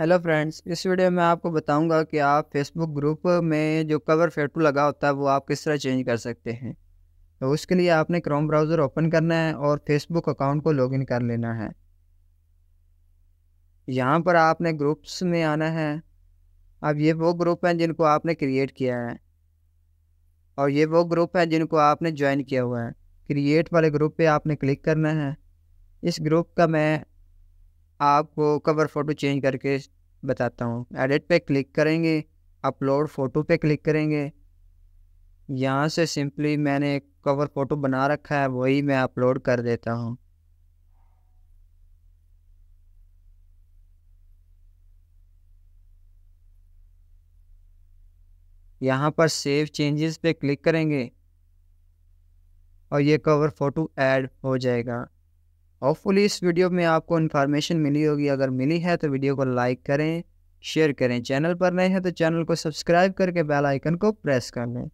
hello friends इस video में आपको बताऊंगा कि आप फेसबुक ग्रुप में जो कवर फोटो लगा होता है वो आप किस तरह चेंज कर सकते हैं तो उसके लिए आपने क्रोम ब्राउज़र ओपन करना है और फेसबुक अकाउंट को लॉगिन कर लेना है यहाँ पर आपने ग्रुप्स में आना है अब ये वो ग्रुप हैं जिनको आपने क्रिएट किया है और ये वो ग्रुप हैं जिनको आपने ज्वाइन किया हुआ है क्रिएट वाले ग्रुप पर आपने क्लिक करना है इस ग्रुप का मैं आपको कवर फ़ोटो चेंज करके बताता हूँ एडिट पे क्लिक करेंगे अपलोड फ़ोटो पे क्लिक करेंगे यहाँ से सिंपली मैंने कवर फ़ोटो बना रखा है वही मैं अपलोड कर देता हूँ यहाँ पर सेव चेंजेस पे क्लिक करेंगे और ये कवर फ़ोटो ऐड हो जाएगा होपफुली इस वीडियो में आपको इन्फॉर्मेशन मिली होगी अगर मिली है तो वीडियो को लाइक करें शेयर करें चैनल पर नए हैं तो चैनल को सब्सक्राइब करके बेल आइकन को प्रेस कर लें